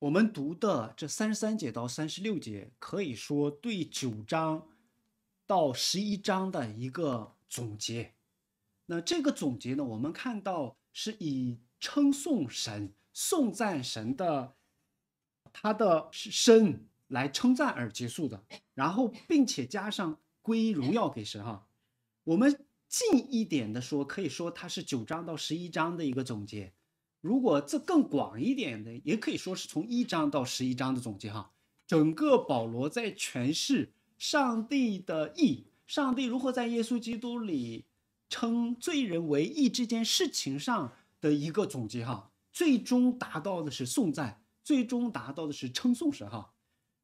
我们读的这三十三节到三十六节，可以说对九章到十一章的一个总结。那这个总结呢，我们看到是以称颂神、颂赞神的，他的身来称赞而结束的，然后并且加上归荣耀给神哈。我们近一点的说，可以说它是九章到十一章的一个总结。如果这更广一点的，也可以说是从一章到十一章的总结哈，整个保罗在诠释上帝的义，上帝如何在耶稣基督里称罪人为义这件事情上的一个总结哈，最终达到的是颂赞，最终达到的是称颂神哈。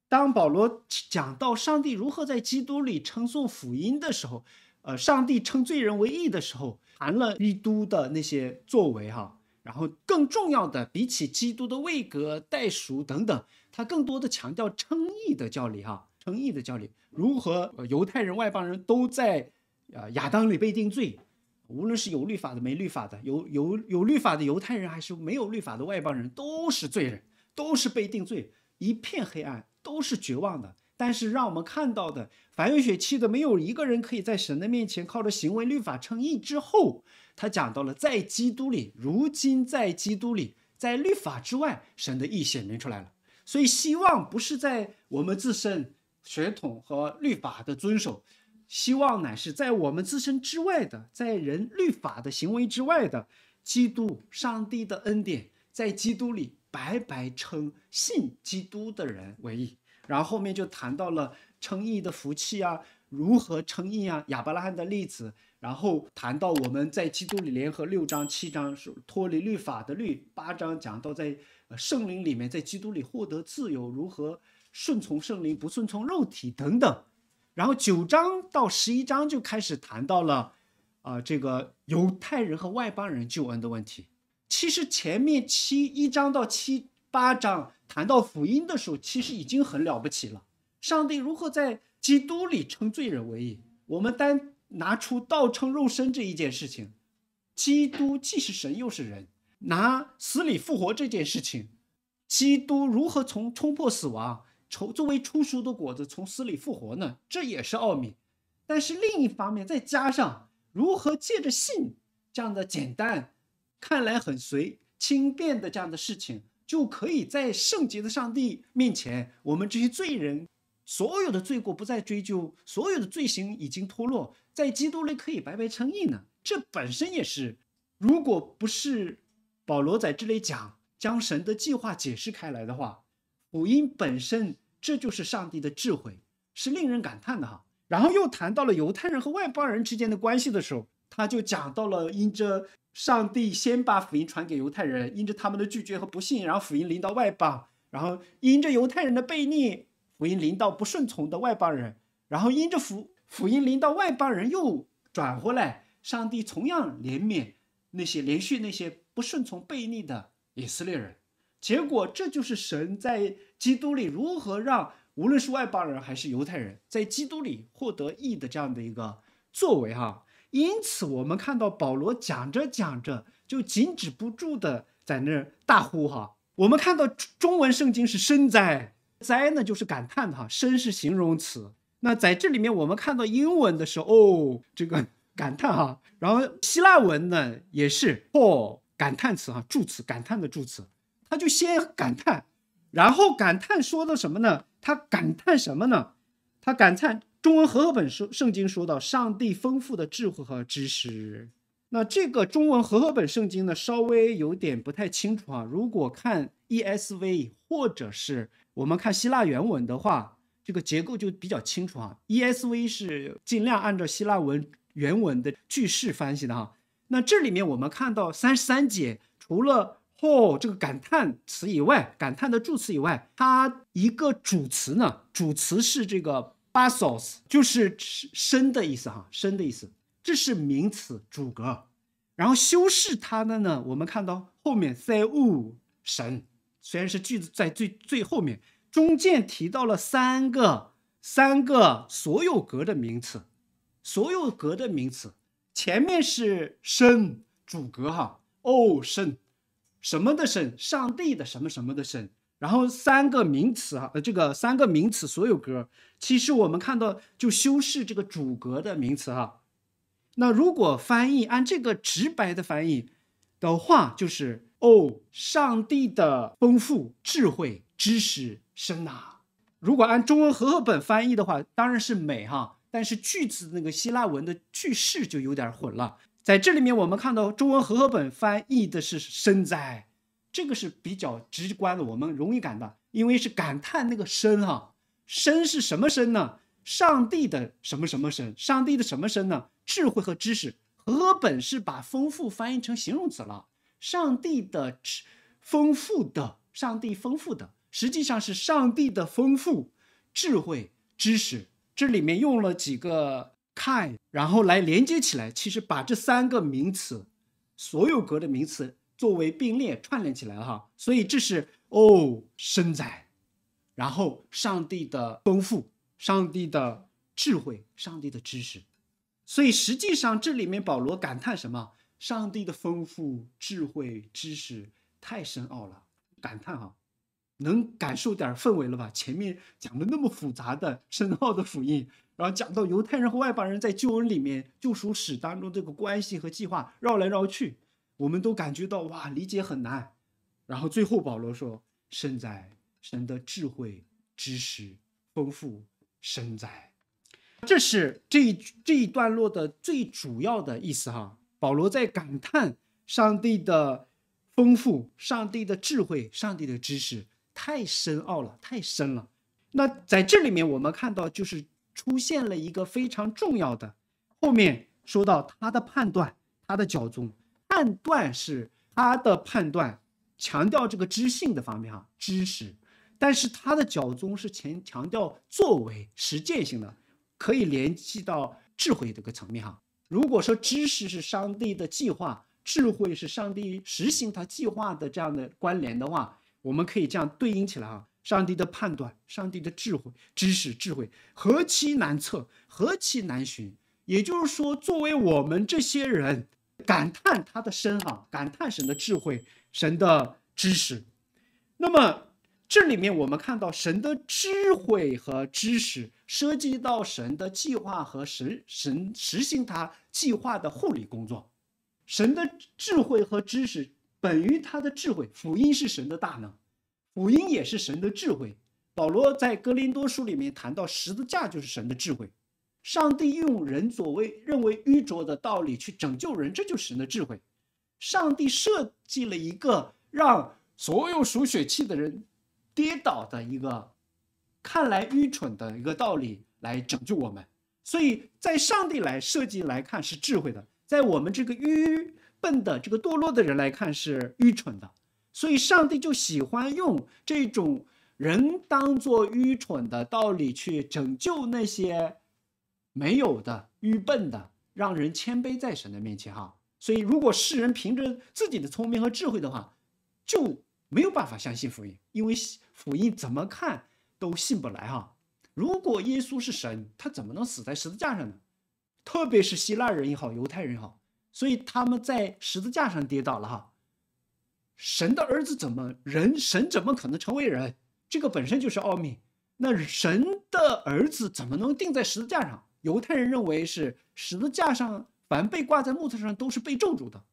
当保罗讲到上帝如何在基督里称颂福音的时候，呃，上帝称罪人为义的时候，谈了基督的那些作为哈。然后，更重要的，比起基督的卫格、代赎等等，他更多的强调称义的教理哈，称义的教理如何？犹太人、外邦人都在，呃，亚当里被定罪，无论是有律法的、没律法的，有有有律法的犹太人，还是没有律法的外邦人，都是罪人，都是被定罪，一片黑暗，都是绝望的。但是，让我们看到的，凡有血气的，没有一个人可以在神的面前靠着行为、律法称义之后。他讲到了，在基督里，如今在基督里，在律法之外，神的意显明出来了。所以，希望不是在我们自身血统和律法的遵守，希望乃是在我们自身之外的，在人律法的行为之外的，基督上帝的恩典，在基督里白白称信基督的人为义。然后后面就谈到了称义的福气啊，如何称义啊，亚伯拉罕的例子。然后谈到我们在基督里联合六章七章是脱离律法的律，八章讲到在圣灵里面在基督里获得自由，如何顺从圣灵不顺从肉体等等。然后九章到十一章就开始谈到了啊，这个犹太人和外邦人救恩的问题。其实前面七一章到七八章谈到福音的时候，其实已经很了不起了。上帝如何在基督里称罪人为义？我们单。拿出道称肉身这一件事情，基督既是神又是人；拿死里复活这件事情，基督如何从冲破死亡，从作为出熟的果子从死里复活呢？这也是奥秘。但是另一方面，再加上如何借着信这样的简单，看来很随轻便的这样的事情，就可以在圣洁的上帝面前，我们这些罪人。所有的罪过不再追究，所有的罪行已经脱落，在基督里可以白白称义呢。这本身也是，如果不是保罗在这里讲将神的计划解释开来的话，福音本身这就是上帝的智慧，是令人感叹的哈。然后又谈到了犹太人和外邦人之间的关系的时候，他就讲到了因着上帝先把福音传给犹太人，因着他们的拒绝和不信，然后福音临到外邦，然后因着犹太人的悖逆。福音临到不顺从的外邦人，然后因着福福音临到外邦人又转回来，上帝同样怜悯那些连续那些不顺从悖逆的以色列人。结果，这就是神在基督里如何让无论是外邦人还是犹太人在基督里获得义的这样的一个作为哈。因此，我们看到保罗讲着讲着就禁止不住的在那儿大呼哈。我们看到中文圣经是深哉。哉呢就是感叹哈，生是形容词。那在这里面，我们看到英文的时候，哦，这个感叹哈，然后希腊文呢也是哦感叹词哈，助词，感叹的助词。他就先感叹，然后感叹说的什么呢？他感叹什么呢？他感叹中文和合本说圣经说到上帝丰富的智慧和知识。那这个中文和合本圣经呢，稍微有点不太清楚啊。如果看 ESV 或者是我们看希腊原文的话，这个结构就比较清楚哈。ESV 是尽量按照希腊文原文的句式翻译的哈。那这里面我们看到三十三节，除了 “ho” 这个感叹词以外，感叹的助词以外，它一个主词呢，主词是这个 “basos”，就是“深”的意思哈，“深”的意思，这是名词主格。然后修饰它的呢，我们看到后面 “seiou” 神。虽然是句子在最最后面，中间提到了三个三个所有格的名词，所有格的名词前面是生，主格哈，哦生。什么的神，上帝的什么什么的神，然后三个名词哈，呃这个三个名词所有格，其实我们看到就修饰这个主格的名词哈，那如果翻译按这个直白的翻译。的话就是哦，上帝的丰富、智慧、知识，深呐。如果按中文和合本翻译的话，当然是美哈。但是句子那个希腊文的句式就有点混了。在这里面，我们看到中文和合本翻译的是“深哉”，这个是比较直观的，我们容易感到，因为是感叹那个深哈。深是什么深呢？上帝的什么什么深？上帝的什么深呢？智慧和知识。阿本是把丰富翻译成形容词了，上帝的丰富的，上帝丰富的，实际上是上帝的丰富、智慧、知识。这里面用了几个 kind，然后来连接起来，其实把这三个名词，所有格的名词作为并列串联起来了哈。所以这是哦，生仔，然后上帝的丰富，上帝的智慧，上帝的知识。所以实际上，这里面保罗感叹什么？上帝的丰富、智慧、知识太深奥了，感叹啊！能感受点氛围了吧？前面讲的那么复杂的、深奥的福音，然后讲到犹太人和外邦人在救恩里面、救赎史当中这个关系和计划，绕来绕去，我们都感觉到哇，理解很难。然后最后保罗说：“身在神的智慧、知识丰富，身在。”这是这一这一段落的最主要的意思哈。保罗在感叹上帝的丰富、上帝的智慧、上帝的知识太深奥了，太深了。那在这里面，我们看到就是出现了一个非常重要的。后面说到他的判断，他的教宗判断是他的判断，强调这个知性的方面哈，知识。但是他的教宗是强强调作为实践性的。可以联系到智慧这个层面哈。如果说知识是上帝的计划，智慧是上帝实行他计划的这样的关联的话，我们可以这样对应起来啊。上帝的判断，上帝的智慧、知识，智慧何其难测，何其难寻。也就是说，作为我们这些人，感叹他的深啊，感叹神的智慧、神的知识，那么。这里面我们看到神的智慧和知识，涉及到神的计划和神神实行他计划的护理工作。神的智慧和知识本于他的智慧，福音是神的大能，福音也是神的智慧。保罗在格林多书里面谈到十字架就是神的智慧，上帝用人所谓认为愚拙的道理去拯救人，这就是神的智慧。上帝设计了一个让所有属血气的人。跌倒的一个，看来愚蠢的一个道理来拯救我们，所以在上帝来设计来看是智慧的，在我们这个愚笨的这个堕落的人来看是愚蠢的，所以上帝就喜欢用这种人当做愚蠢的道理去拯救那些没有的愚笨的，让人谦卑在神的面前哈。所以，如果世人凭着自己的聪明和智慧的话，就没有办法相信福音，因为。福音怎么看都信不来哈！如果耶稣是神，他怎么能死在十字架上呢？特别是希腊人也好，犹太人也好，所以他们在十字架上跌倒了哈！神的儿子怎么人？神怎么可能成为人？这个本身就是奥秘。那神的儿子怎么能钉在十字架上？犹太人认为是十字架上凡被挂在木头上都是被咒住的。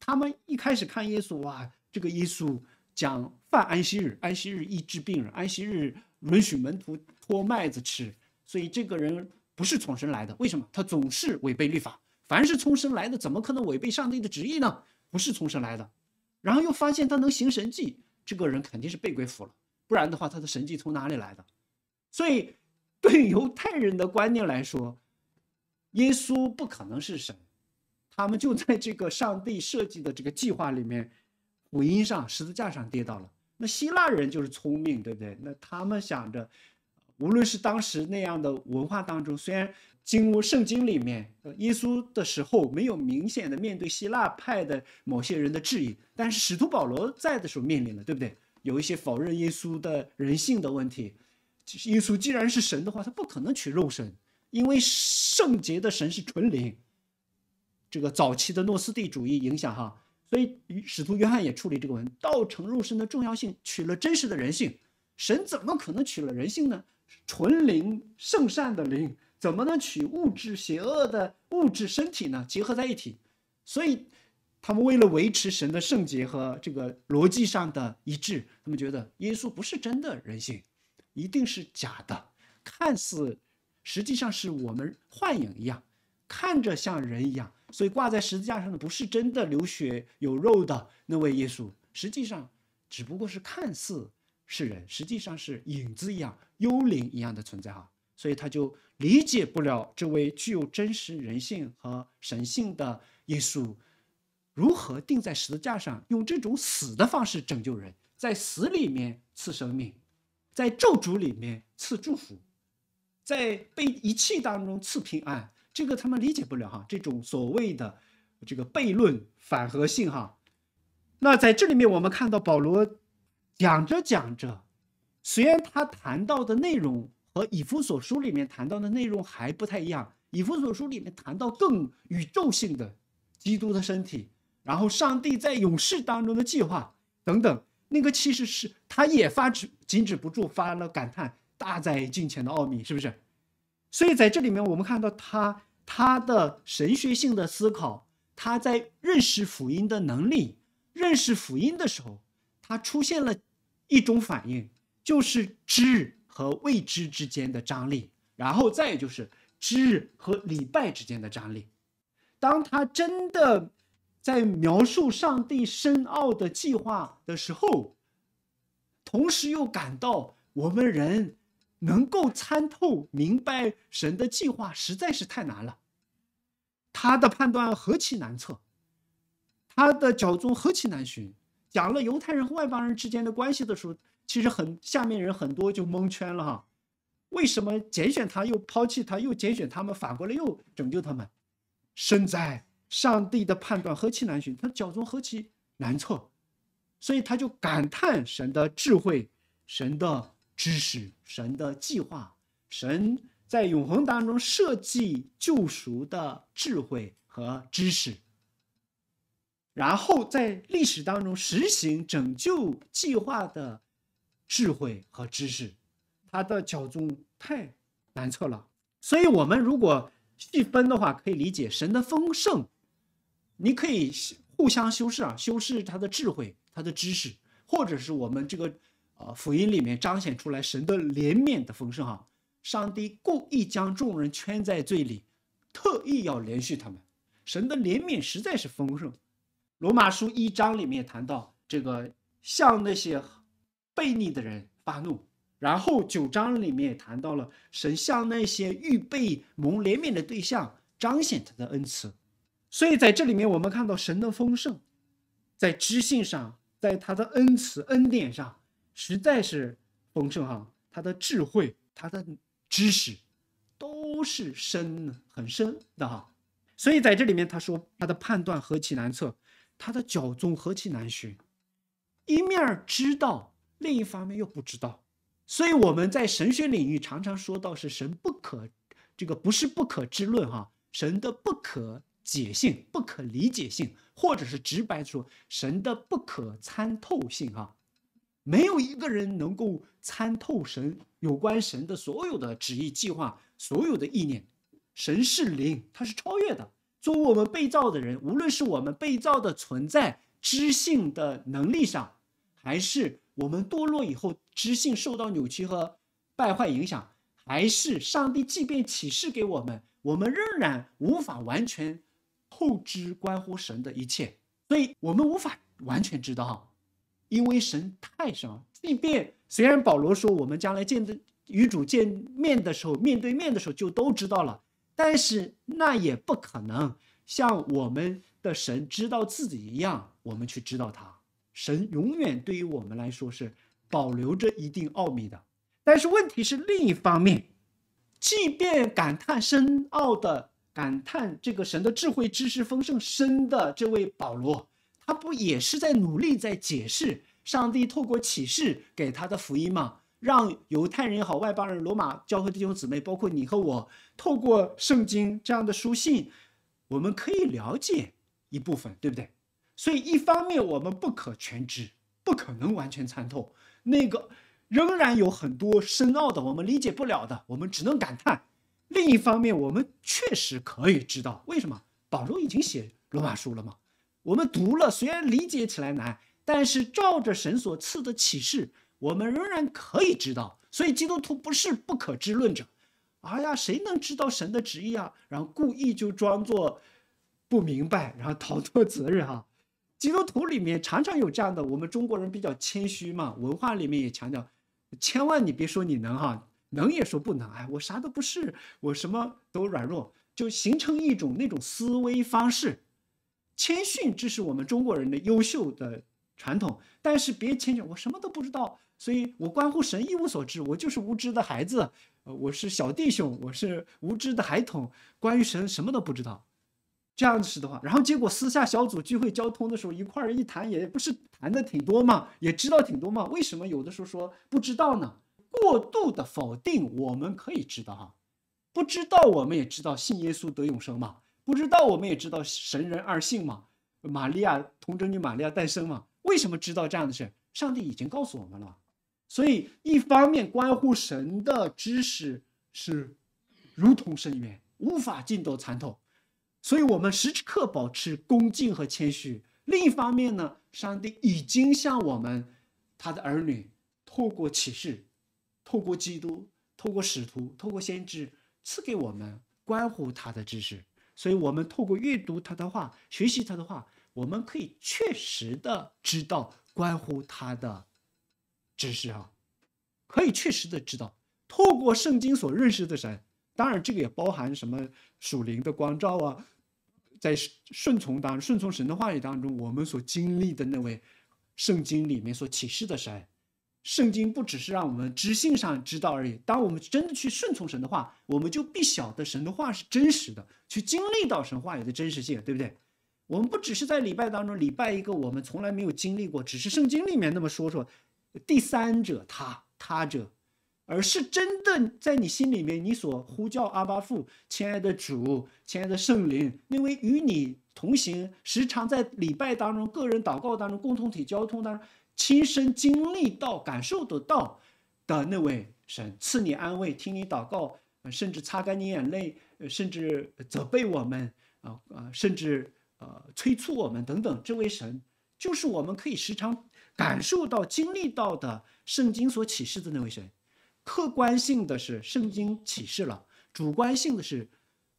他们一开始看耶稣，哇，这个耶稣。讲犯安息日，安息日医治病人，安息日允许门徒脱麦子吃，所以这个人不是从生来的。为什么？他总是违背律法。凡是从生来的，怎么可能违背上帝的旨意呢？不是从生来的，然后又发现他能行神迹，这个人肯定是被鬼附了，不然的话，他的神迹从哪里来的？所以，对犹太人的观念来说，耶稣不可能是神。他们就在这个上帝设计的这个计划里面。福音上，十字架上跌倒了。那希腊人就是聪明，对不对？那他们想着，无论是当时那样的文化当中，虽然经入圣经里面，耶稣的时候没有明显的面对希腊派的某些人的质疑，但是使徒保罗在的时候面临的，对不对？有一些否认耶稣的人性的问题。耶稣既然是神的话，他不可能取肉身，因为圣洁的神是纯灵。这个早期的诺斯替主义影响，哈。所以，使徒约翰也处理这个文，道成肉身的重要性，取了真实的人性。神怎么可能取了人性呢？纯灵、圣善的灵怎么能取物质邪恶的物质身体呢？结合在一起。所以，他们为了维持神的圣洁和这个逻辑上的一致，他们觉得耶稣不是真的人性，一定是假的，看似，实际上是我们幻影一样，看着像人一样。所以挂在十字架上的不是真的流血有肉的那位耶稣，实际上只不过是看似是人，实际上是影子一样、幽灵一样的存在哈。所以他就理解不了这位具有真实人性和神性的耶稣，如何钉在十字架上，用这种死的方式拯救人，在死里面赐生命，在咒诅里面赐祝福，在被遗弃当中赐平安。这个他们理解不了哈，这种所谓的这个悖论反和性哈，那在这里面我们看到保罗讲着讲着，虽然他谈到的内容和以弗所书里面谈到的内容还不太一样，以弗所书里面谈到更宇宙性的基督的身体，然后上帝在勇士当中的计划等等，那个其实是他也发止止不住发了感叹，大在近前的奥秘是不是？所以在这里面我们看到他。他的神学性的思考，他在认识福音的能力、认识福音的时候，他出现了一种反应，就是知和未知之间的张力，然后再就是知和礼拜之间的张力。当他真的在描述上帝深奥的计划的时候，同时又感到我们人。能够参透明白神的计划实在是太难了，他的判断何其难测，他的脚踪何其难寻。讲了犹太人和外邦人之间的关系的时候，其实很下面人很多就蒙圈了哈，为什么拣选他又抛弃他又拣选他们，反过来又拯救他们？身在上帝的判断何其难寻，他脚踪何其难测，所以他就感叹神的智慧，神的。知识，神的计划，神在永恒当中设计救赎的智慧和知识，然后在历史当中实行拯救计划的智慧和知识，它的角度太难测了。所以，我们如果细分的话，可以理解神的丰盛，你可以互相修饰啊，修饰他的智慧、他的知识，或者是我们这个。啊，福音里面彰显出来神的怜悯的丰盛哈！上帝故意将众人圈在罪里，特意要连续他们。神的怜悯实在是丰盛。罗马书一章里面谈到这个，向那些悖逆的人发怒；然后九章里面也谈到了神向那些预备蒙怜悯的对象彰显他的恩慈。所以在这里面，我们看到神的丰盛，在知性上，在他的恩慈恩典上。实在是丰盛哈，他的智慧，他的知识，都是深很深的哈。所以在这里面，他说他的判断何其难测，他的脚纵何其难寻，一面知道，另一方面又不知道。所以我们在神学领域常常说到是神不可，这个不是不可知论哈，神的不可解性、不可理解性，或者是直白说，神的不可参透性哈。没有一个人能够参透神有关神的所有的旨意、计划、所有的意念。神是灵，他是超越的。作为我们被造的人，无论是我们被造的存在知性的能力上，还是我们堕落以后知性受到扭曲和败坏影响，还是上帝即便启示给我们，我们仍然无法完全透知关乎神的一切，所以我们无法完全知道。因为神太深，即便虽然保罗说我们将来见的与主见面的时候，面对面的时候就都知道了，但是那也不可能像我们的神知道自己一样，我们去知道他。神永远对于我们来说是保留着一定奥秘的。但是问题是另一方面，即便感叹深奥的感叹这个神的智慧知识丰盛深的这位保罗。他不也是在努力在解释上帝透过启示给他的福音吗？让犹太人也好，外邦人、罗马教会弟兄姊妹，包括你和我，透过圣经这样的书信，我们可以了解一部分，对不对？所以一方面我们不可全知，不可能完全参透那个，仍然有很多深奥的我们理解不了的，我们只能感叹。另一方面，我们确实可以知道，为什么保罗已经写罗马书了吗？我们读了，虽然理解起来难，但是照着神所赐的启示，我们仍然可以知道。所以基督徒不是不可知论者。哎呀，谁能知道神的旨意啊？然后故意就装作不明白，然后逃脱责任啊。基督徒里面常常有这样的，我们中国人比较谦虚嘛，文化里面也强调，千万你别说你能哈，能也说不能。哎，我啥都不是，我什么都软弱，就形成一种那种思维方式。谦逊，这是我们中国人的优秀的传统。但是别谦逊，我什么都不知道，所以我关乎神一无所知，我就是无知的孩子，呃，我是小弟兄，我是无知的孩童，关于神什么都不知道。这样子的话，然后结果私下小组聚会交通的时候，一块儿一谈，也不是谈的挺多嘛，也知道挺多嘛。为什么有的时候说不知道呢？过度的否定，我们可以知道哈，不知道我们也知道，信耶稣得永生嘛。不知道，我们也知道神人二性嘛？玛利亚童贞女玛利亚诞生嘛？为什么知道这样的事？上帝已经告诉我们了。所以，一方面关乎神的知识是如同深渊，无法尽得参透，所以我们时刻保持恭敬和谦虚。另一方面呢，上帝已经向我们，他的儿女，透过启示，透过基督，透过使徒，透过先知，赐给我们关乎他的知识。所以，我们透过阅读他的话，学习他的话，我们可以确实的知道关乎他的知识啊，可以确实的知道，透过圣经所认识的神，当然这个也包含什么属灵的光照啊，在顺顺从当顺从神的话语当中，我们所经历的那位圣经里面所启示的神。圣经不只是让我们知性上知道而已，当我们真的去顺从神的话，我们就必晓得神的话是真实的，去经历到神话语的真实性，对不对？我们不只是在礼拜当中礼拜一个我们从来没有经历过，只是圣经里面那么说说，第三者他他者，而是真的在你心里面，你所呼叫阿巴父，亲爱的主，亲爱的圣灵那位与你同行，时常在礼拜当中、个人祷告当中、共同体交通当中。亲身经历到、感受得到的那位神赐你安慰、听你祷告，甚至擦干你眼泪，甚至责备我们，啊啊，甚至呃催促我们等等，这位神就是我们可以时常感受到、经历到的圣经所启示的那位神。客观性的是圣经启示了，主观性的是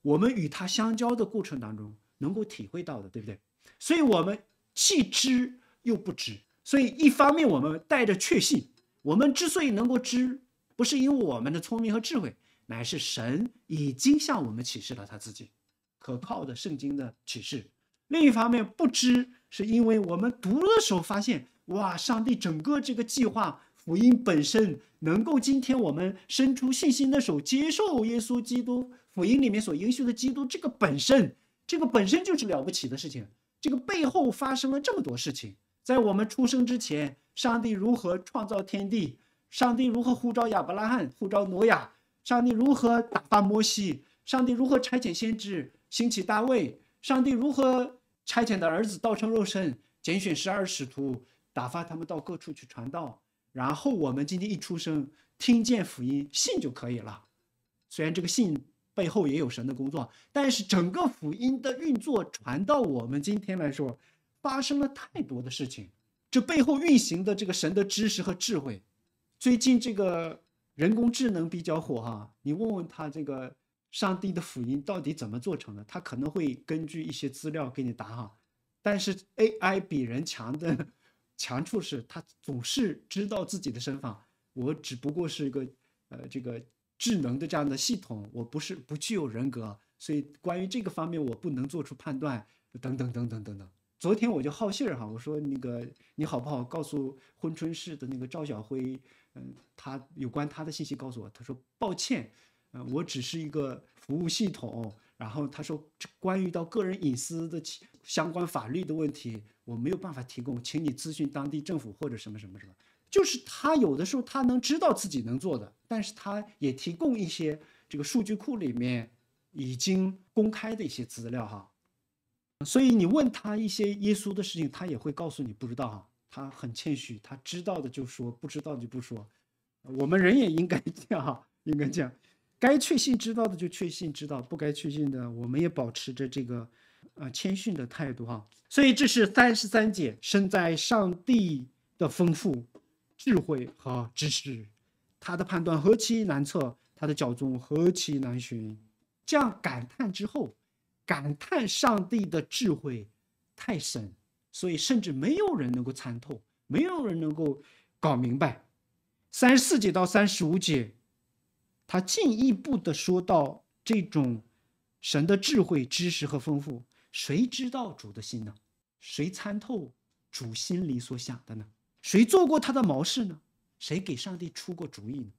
我们与他相交的过程当中能够体会到的，对不对？所以我们既知又不知。所以，一方面我们带着确信，我们之所以能够知，不是因为我们的聪明和智慧，乃是神已经向我们启示了他自己，可靠的圣经的启示。另一方面，不知是因为我们读的时候发现，哇，上帝整个这个计划、福音本身，能够今天我们伸出信心的手接受耶稣基督，福音里面所应许的基督，这个本身，这个本身就是了不起的事情。这个背后发生了这么多事情。在我们出生之前，上帝如何创造天地？上帝如何呼召亚伯拉罕、呼召挪亚？上帝如何打发摩西？上帝如何差遣先知兴起大卫？上帝如何差遣的儿子道成肉身，拣选十二使徒，打发他们到各处去传道？然后我们今天一出生，听见福音信就可以了。虽然这个信背后也有神的工作，但是整个福音的运作传到我们今天来说。发生了太多的事情，这背后运行的这个神的知识和智慧。最近这个人工智能比较火哈，你问问他这个上帝的福音到底怎么做成的，他可能会根据一些资料给你答哈。但是 AI 比人强的强处是，他总是知道自己的身法。我只不过是一个呃这个智能的这样的系统，我不是不具有人格，所以关于这个方面我不能做出判断等等等等等等。昨天我就好信儿哈，我说那个你好不好告诉珲春市的那个赵小辉，嗯，他有关他的信息告诉我，他说抱歉，嗯，我只是一个服务系统，然后他说关于到个人隐私的相相关法律的问题，我没有办法提供，请你咨询当地政府或者什么什么什么。就是他有的时候他能知道自己能做的，但是他也提供一些这个数据库里面已经公开的一些资料哈。所以你问他一些耶稣的事情，他也会告诉你不知道他很谦虚，他知道的就说，不知道就不说。我们人也应该这样，应该这样，该确信知道的就确信知道，不该确信的，我们也保持着这个啊谦逊的态度哈。所以这是三十三节，身在上帝的丰富、智慧和知识，他的判断何其难测，他的脚踪何其难寻，这样感叹之后。感叹上帝的智慧太深，所以甚至没有人能够参透，没有人能够搞明白。三十四节到三十五节，他进一步的说到这种神的智慧、知识和丰富。谁知道主的心呢？谁参透主心里所想的呢？谁做过他的谋士呢？谁给上帝出过主意呢？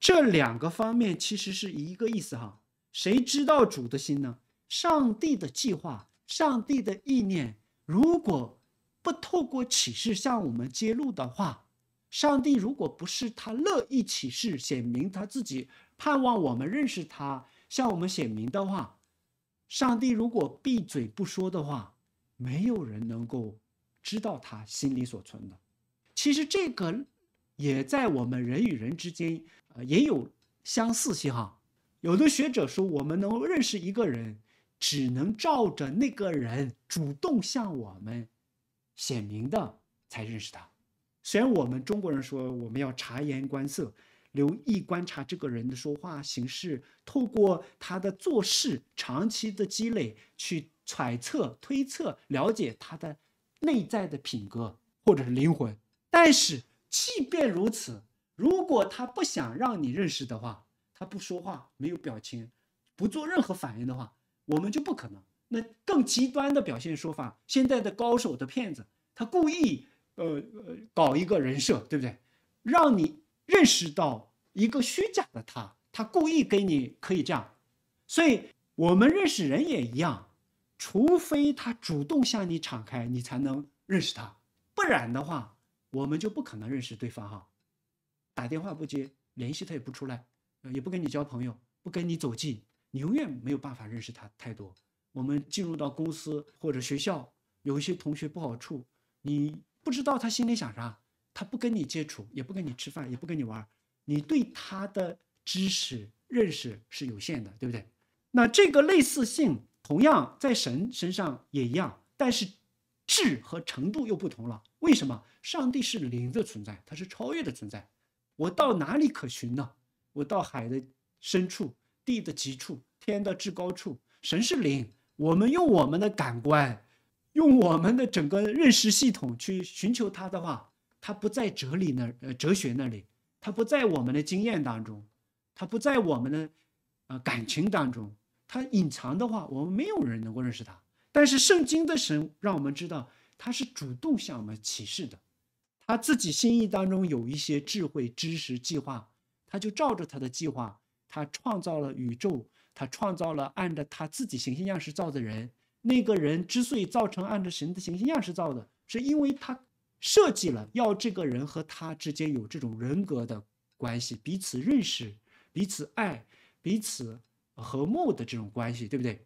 这两个方面其实是一个意思哈。谁知道主的心呢？上帝的计划，上帝的意念，如果不透过启示向我们揭露的话，上帝如果不是他乐意启示显明他自己，盼望我们认识他，向我们显明的话，上帝如果闭嘴不说的话，没有人能够知道他心里所存的。其实这个也在我们人与人之间也有相似性哈。有的学者说，我们能够认识一个人。只能照着那个人主动向我们显明的才认识他。虽然我们中国人说我们要察言观色，留意观察这个人的说话形式，透过他的做事长期的积累去揣测推测了解他的内在的品格或者是灵魂。但是即便如此，如果他不想让你认识的话，他不说话，没有表情，不做任何反应的话。我们就不可能。那更极端的表现说法，现在的高手的骗子，他故意呃呃搞一个人设，对不对？让你认识到一个虚假的他，他故意给你可以这样。所以我们认识人也一样，除非他主动向你敞开，你才能认识他。不然的话，我们就不可能认识对方哈。打电话不接，联系他也不出来，也不跟你交朋友，不跟你走近。你永远没有办法认识他太多。我们进入到公司或者学校，有一些同学不好处，你不知道他心里想啥，他不跟你接触，也不跟你吃饭，也不跟你玩儿，你对他的知识认识是有限的，对不对？那这个类似性同样在神身上也一样，但是质和程度又不同了。为什么？上帝是灵的存在，他是超越的存在。我到哪里可寻呢？我到海的深处。地的极处，天的至高处，神是灵。我们用我们的感官，用我们的整个认识系统去寻求他的话，他不在哲理那，呃，哲学那里，他不在我们的经验当中，他不在我们的，呃，感情当中，他隐藏的话，我们没有人能够认识他。但是圣经的神让我们知道，他是主动向我们启示的，他自己心意当中有一些智慧、知识、计划，他就照着他的计划。他创造了宇宙，他创造了按照他自己形象样式造的人。那个人之所以造成按照神的形象样式造的，是因为他设计了要这个人和他之间有这种人格的关系，彼此认识，彼此爱，彼此和睦的这种关系，对不对？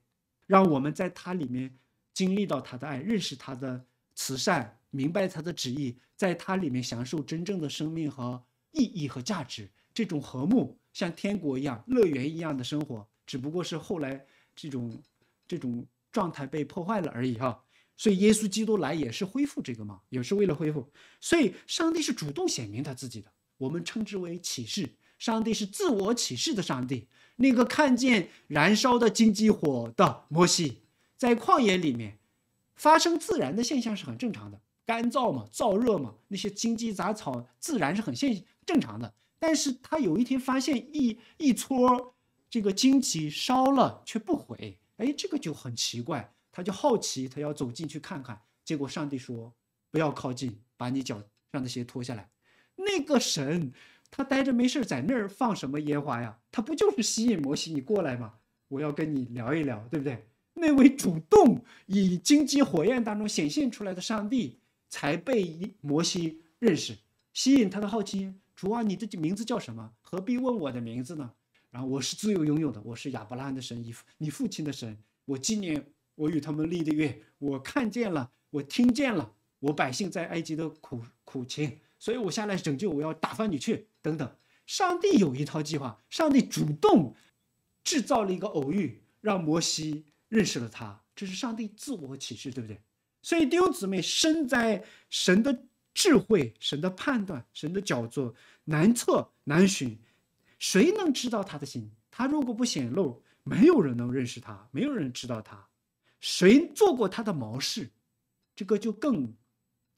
让我们在他里面经历到他的爱，认识他的慈善，明白他的旨意，在他里面享受真正的生命和意义和价值，这种和睦。像天国一样、乐园一样的生活，只不过是后来这种这种状态被破坏了而已哈。所以耶稣基督来也是恢复这个嘛，也是为了恢复。所以上帝是主动显明他自己的，我们称之为启示。上帝是自我启示的上帝。那个看见燃烧的荆棘火的摩西，在旷野里面发生自燃的现象是很正常的，干燥嘛，燥热嘛，那些荆棘杂草自燃是很现正常的。但是他有一天发现一一撮这个荆棘烧了却不毁，哎，这个就很奇怪，他就好奇，他要走进去看看。结果上帝说：“不要靠近，把你脚上的鞋脱下来。”那个神他呆着没事儿，在那儿放什么烟花呀？他不就是吸引摩西你过来吗？我要跟你聊一聊，对不对？那位主动以荆棘火焰当中显现出来的上帝，才被摩西认识，吸引他的好奇。心，主啊，你的名字叫什么？何必问我的名字呢？然后我是自由拥有的，我是亚伯拉罕的神，你父亲的神。我纪念我与他们立的约，我看见了，我听见了，我百姓在埃及的苦苦情，所以我下来拯救。我要打发你去，等等。上帝有一套计划，上帝主动制造了一个偶遇，让摩西认识了他，这是上帝自我启示，对不对？所以弟兄姊妹，身在神的。智慧神的判断，神的角度难测难寻，谁能知道他的心？他如果不显露，没有人能认识他，没有人知道他。谁做过他的谋士？这个就更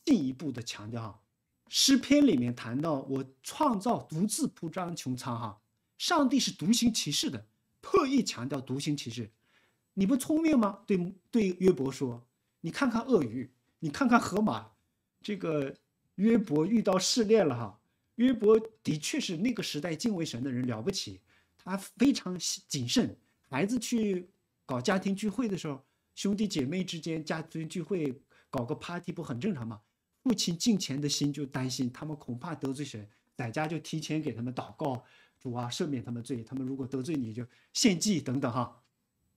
进一步的强调。诗篇里面谈到：“我创造，独自铺张穹苍。”哈，上帝是独行其事的，特意强调独行其事。你不聪明吗？对对，约伯说：“你看看鳄鱼，你看看河马，这个。”约伯遇到试炼了哈，约伯的确是那个时代敬畏神的人，了不起，他非常谨慎。孩子去搞家庭聚会的时候，兄弟姐妹之间家庭聚会搞个 party 不很正常吗？父亲敬虔的心就担心他们恐怕得罪神，在家就提前给他们祷告，主啊赦免他们罪，他们如果得罪你就献祭等等哈，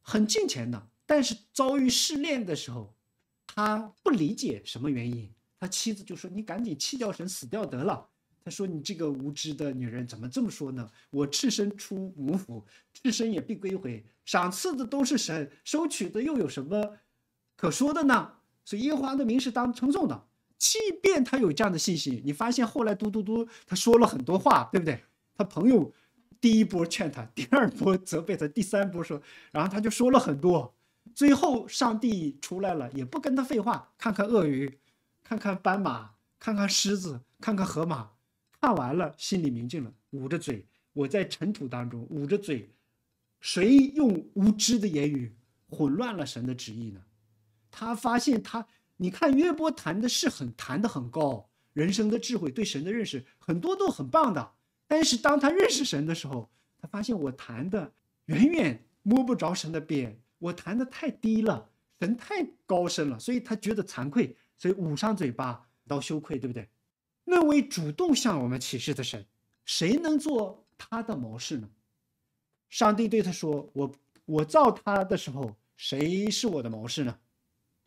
很敬虔的。但是遭遇试炼的时候，他不理解什么原因。他妻子就说：“你赶紧弃掉神，死掉得了。”他说：“你这个无知的女人，怎么这么说呢？我赤身出五府，赤身也必归回。赏赐的都是神，收取的又有什么可说的呢？所以耶和华的名是当称颂的。即便他有这样的信心，你发现后来嘟嘟嘟，他说了很多话，对不对？他朋友第一波劝他，第二波责备他，第三波说，然后他就说了很多。最后上帝出来了，也不跟他废话，看看鳄鱼。”看看斑马，看看狮子，看看河马，看完了心里明净了，捂着嘴。我在尘土当中捂着嘴，谁用无知的言语混乱了神的旨意呢？他发现他，你看约伯谈的是很谈的很高，人生的智慧对神的认识很多都很棒的。但是当他认识神的时候，他发现我谈的远远摸不着神的边，我谈的太低了，神太高深了，所以他觉得惭愧。所以捂上嘴巴到羞愧，对不对？那为主动向我们启示的神，谁能做他的谋士呢？上帝对他说：“我我造他的时候，谁是我的谋士呢？”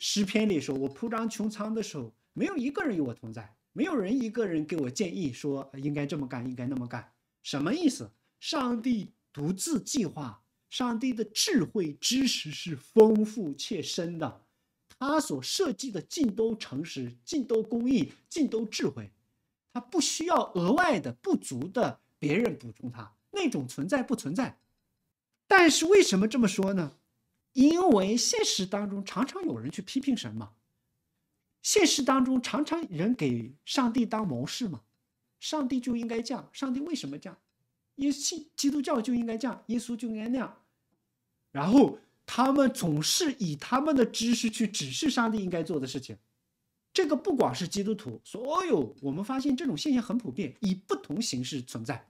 诗篇里说：“我铺张穹苍的时候，没有一个人与我同在，没有人一个人给我建议说应该这么干，应该那么干。”什么意思？上帝独自计划，上帝的智慧知识是丰富且深的。他所设计的尽都诚实，尽都公益、尽都智慧，他不需要额外的不足的别人补充，他那种存在不存在？但是为什么这么说呢？因为现实当中常常有人去批评神嘛，现实当中常常人给上帝当谋士嘛，上帝就应该这样，上帝为什么这样？因信基督教就应该这样，耶稣就应该那样，然后。他们总是以他们的知识去指示上帝应该做的事情，这个不管是基督徒，所有我们发现这种现象很普遍，以不同形式存在。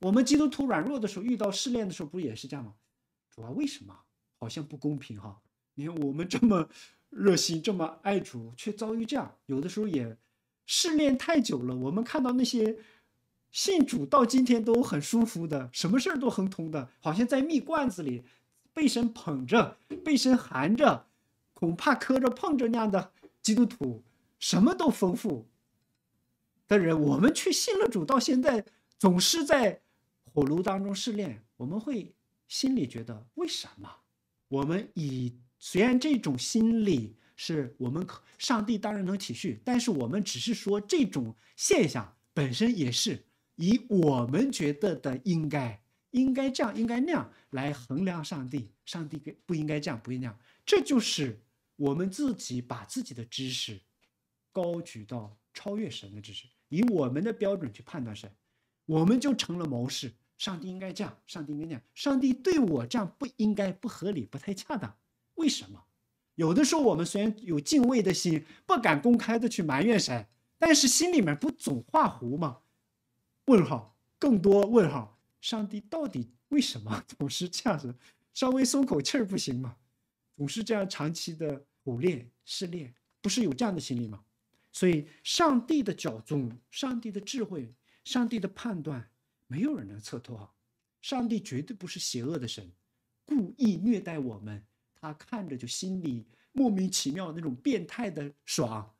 我们基督徒软弱的时候，遇到试炼的时候，不也是这样吗？主啊，为什么好像不公平哈？你看我们这么热心，这么爱主，却遭遇这样。有的时候也试炼太久了，我们看到那些信主到今天都很舒服的，什么事儿都亨通的，好像在蜜罐子里。背身捧着，背身含着，恐怕磕着碰着那样的基督徒，什么都丰富。的人，我们去信了主，到现在总是在火炉当中试炼，我们会心里觉得，为什么我们以虽然这种心理是我们可上帝当然能体恤，但是我们只是说这种现象本身也是以我们觉得的应该。应该这样，应该那样来衡量上帝。上帝给不应该这样，不应该那样。这就是我们自己把自己的知识高举到超越神的知识，以我们的标准去判断神，我们就成了谋士。上帝应该这样，上帝应该那样。上帝对我这样不应该，不合理，不太恰当。为什么？有的时候我们虽然有敬畏的心，不敢公开的去埋怨神，但是心里面不总画弧吗？问号，更多问号。上帝到底为什么总是这样子？稍微松口气儿不行吗？总是这样长期的苦练失恋，不是有这样的心理吗？所以上帝的脚踪、上帝的智慧、上帝的判断，没有人能测透啊，上帝绝对不是邪恶的神，故意虐待我们。他看着就心里莫名其妙那种变态的爽，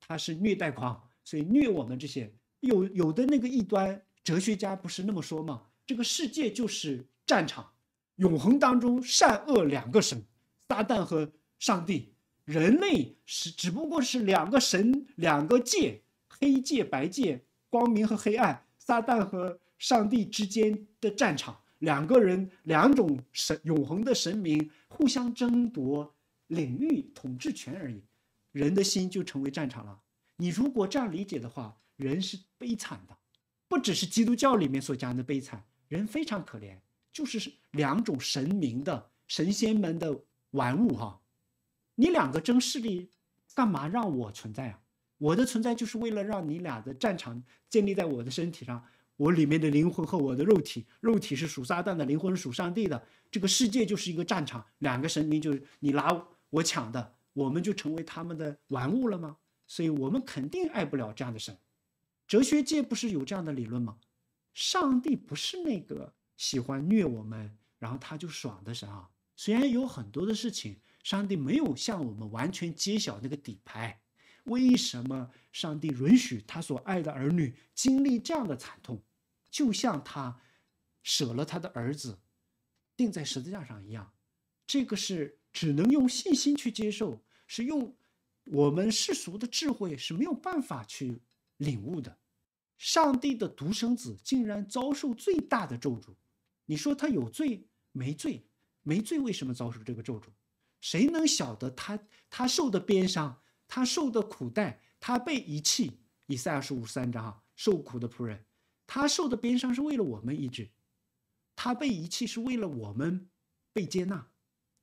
他是虐待狂，所以虐我们这些有有的那个异端哲学家不是那么说吗？这个世界就是战场，永恒当中善恶两个神，撒旦和上帝，人类是只不过是两个神两个界，黑界白界，光明和黑暗，撒旦和上帝之间的战场，两个人两种神永恒的神明互相争夺领域统治权而已，人的心就成为战场了。你如果这样理解的话，人是悲惨的，不只是基督教里面所讲的悲惨。人非常可怜，就是两种神明的神仙们的玩物哈。你两个争势力干嘛？让我存在啊！我的存在就是为了让你俩的战场建立在我的身体上。我里面的灵魂和我的肉体，肉体是属撒旦的，灵魂属上帝的。这个世界就是一个战场，两个神明就是你拿我抢的，我们就成为他们的玩物了吗？所以，我们肯定爱不了这样的神。哲学界不是有这样的理论吗？上帝不是那个喜欢虐我们，然后他就爽的神啊。虽然有很多的事情，上帝没有向我们完全揭晓那个底牌。为什么上帝允许他所爱的儿女经历这样的惨痛？就像他舍了他的儿子，钉在十字架上一样。这个是只能用信心去接受，是用我们世俗的智慧是没有办法去领悟的。上帝的独生子竟然遭受最大的咒诅，你说他有罪没罪？没罪，为什么遭受这个咒诅？谁能晓得他他受的鞭伤，他受的苦待，他被遗弃？以赛亚书五十三章，受苦的仆人，他受的鞭伤是为了我们医治，他被遗弃是为了我们被接纳，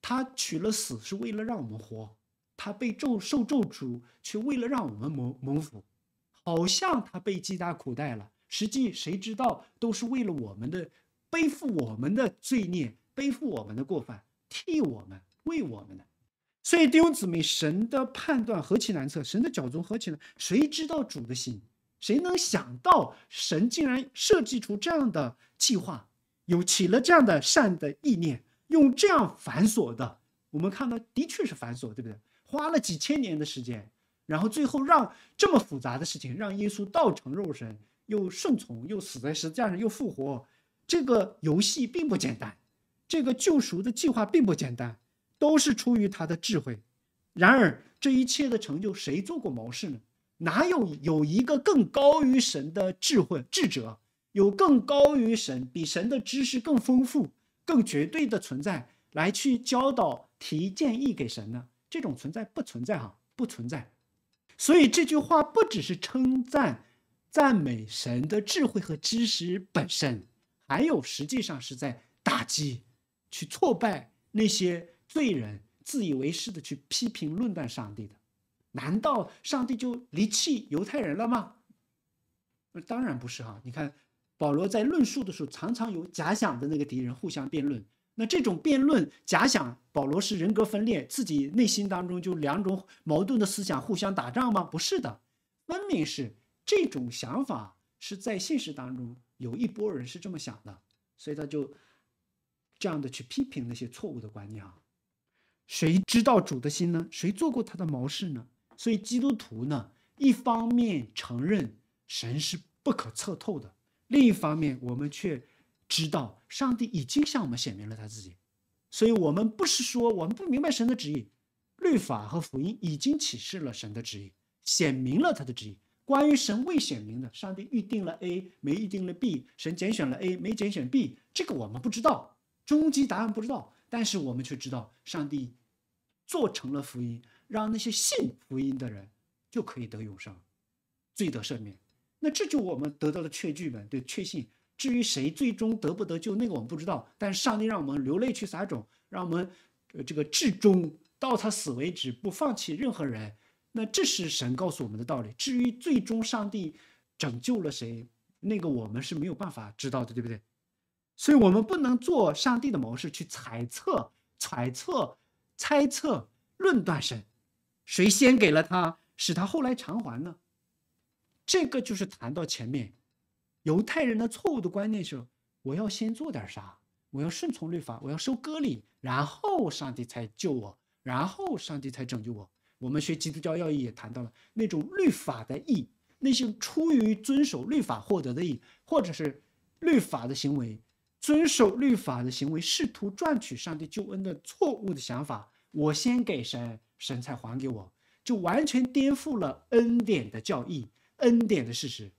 他取了死是为了让我们活，他被咒受咒诅却为了让我们蒙蒙福。好像他被记大苦待了，实际谁知道都是为了我们的，背负我们的罪孽，背负我们的过犯，替我们，为我们的。所以弟兄姊妹，神的判断何其难测，神的脚度何其难，谁知道主的心？谁能想到神竟然设计出这样的计划，有起了这样的善的意念，用这样繁琐的，我们看到的确是繁琐，对不对？花了几千年的时间。然后最后让这么复杂的事情，让耶稣道成肉身，又顺从，又死在十字架上，又复活，这个游戏并不简单，这个救赎的计划并不简单，都是出于他的智慧。然而这一切的成就，谁做过谋士呢？哪有有一个更高于神的智慧智者，有更高于神、比神的知识更丰富、更绝对的存在来去教导、提建议给神呢？这种存在不存在哈？不存在。所以这句话不只是称赞、赞美神的智慧和知识本身，还有实际上是在打击、去挫败那些罪人自以为是的去批评、论断上帝的。难道上帝就离弃犹太人了吗？当然不是哈！你看，保罗在论述的时候，常常有假想的那个敌人互相辩论。那这种辩论假想保罗是人格分裂，自己内心当中就两种矛盾的思想互相打仗吗？不是的，分明是这种想法是在现实当中有一波人是这么想的，所以他就这样的去批评那些错误的观念啊。谁知道主的心呢？谁做过他的谋士呢？所以基督徒呢，一方面承认神是不可测透的，另一方面我们却。知道上帝已经向我们显明了他自己，所以我们不是说我们不明白神的旨意，律法和福音已经启示了神的旨意，显明了他的旨意。关于神未显明的，上帝预定了 A，没预定了 B，神拣选了 A，没拣选 B，这个我们不知道，终极答案不知道。但是我们却知道，上帝做成了福音，让那些信福音的人就可以得永生，罪得赦免。那这就我们得到的确据本，对，确信。至于谁最终得不得救，那个我们不知道。但上帝让我们流泪去撒种，让我们这个至终到他死为止不放弃任何人。那这是神告诉我们的道理。至于最终上帝拯救了谁，那个我们是没有办法知道的，对不对？所以我们不能做上帝的模式去猜测、猜测、猜测、论断神，谁先给了他，使他后来偿还呢？这个就是谈到前面。犹太人的错误的观念是：我要先做点啥，我要顺从律法，我要收割礼，然后上帝才救我，然后上帝才拯救我。我们学基督教要义也谈到了那种律法的义，那些出于遵守律法获得的义，或者是律法的行为、遵守律法的行为，试图赚取上帝救恩的错误的想法。我先给神，神才还给我，就完全颠覆了恩典的教义、恩典的事实。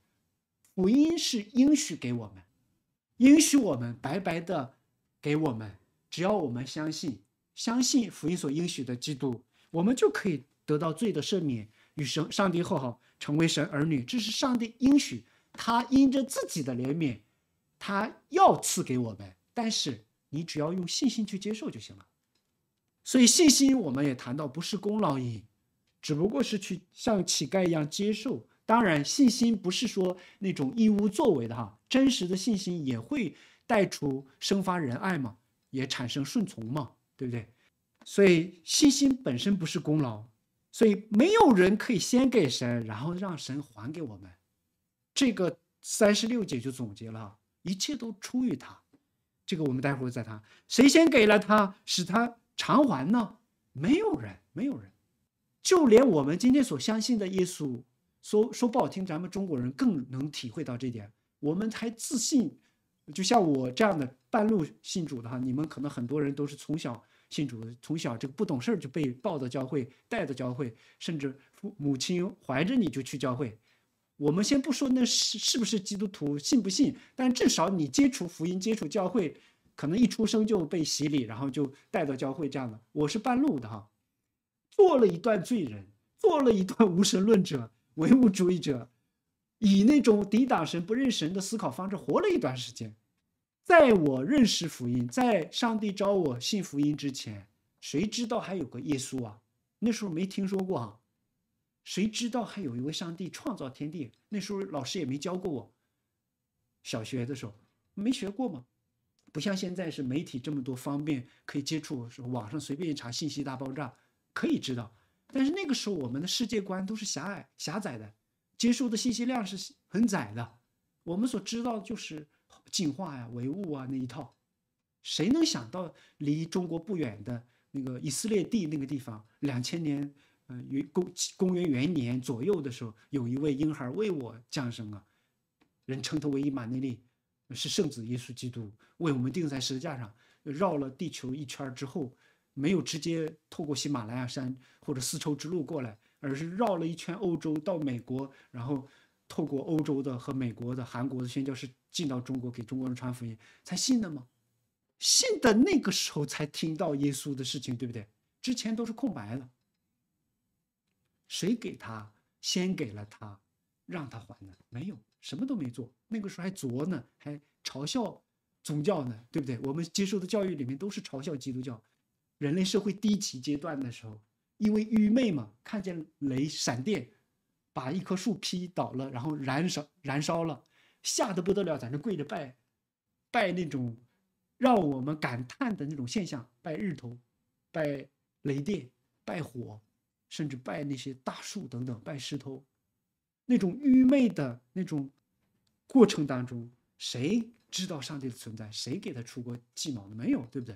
福音是应许给我们，应许我们白白的给我们，只要我们相信，相信福音所应许的基督，我们就可以得到罪的赦免与神上帝和好，成为神儿女。这是上帝应许，他因着自己的怜悯，他要赐给我们。但是你只要用信心去接受就行了。所以信心我们也谈到不是功劳也只不过是去像乞丐一样接受。当然，信心不是说那种一无作为的哈，真实的信心也会带出生发仁爱嘛，也产生顺从嘛，对不对？所以信心本身不是功劳，所以没有人可以先给神，然后让神还给我们。这个三十六节就总结了，一切都出于他。这个我们待会再谈，谁先给了他，使他偿还呢？没有人，没有人。就连我们今天所相信的耶稣。说说不好听，咱们中国人更能体会到这点。我们还自信，就像我这样的半路信主的哈，你们可能很多人都是从小信主，从小这个不懂事儿就被抱到教会、带到教会，甚至父母亲怀着你就去教会。我们先不说那是是不是基督徒，信不信，但至少你接触福音、接触教会，可能一出生就被洗礼，然后就带到教会这样的。我是半路的哈，做了一段罪人，做了一段无神论者。唯物主义者以那种抵挡神、不认神的思考方式活了一段时间。在我认识福音、在上帝招我信福音之前，谁知道还有个耶稣啊？那时候没听说过啊。谁知道还有一位上帝创造天地？那时候老师也没教过我。小学的时候没学过嘛，不像现在是媒体这么多方便可以接触，是网上随便一查信息大爆炸可以知道。但是那个时候，我们的世界观都是狭隘、狭窄的，接受的信息量是很窄的。我们所知道的就是进化呀、唯物啊那一套。谁能想到，离中国不远的那个以色列地那个地方，两千年，嗯，公公元元年左右的时候，有一位婴孩为我降生啊，人称他为伊玛内利，是圣子耶稣基督，为我们钉在十字架上，绕了地球一圈之后。没有直接透过喜马拉雅山或者丝绸之路过来，而是绕了一圈欧洲到美国，然后透过欧洲的和美国的、韩国的宣教士进到中国，给中国人传福音才信的吗？信的那个时候才听到耶稣的事情，对不对？之前都是空白的。谁给他先给了他，让他还的？没有什么都没做，那个时候还作呢，还嘲笑宗教呢，对不对？我们接受的教育里面都是嘲笑基督教。人类社会低级阶段的时候，因为愚昧嘛，看见雷闪电，把一棵树劈倒了，然后燃烧燃烧了，吓得不得了，在那跪着拜，拜那种让我们感叹的那种现象，拜日头，拜雷电，拜火，甚至拜那些大树等等，拜石头，那种愚昧的那种过程当中，谁知道上帝的存在？谁给他出过计谋的？没有，对不对？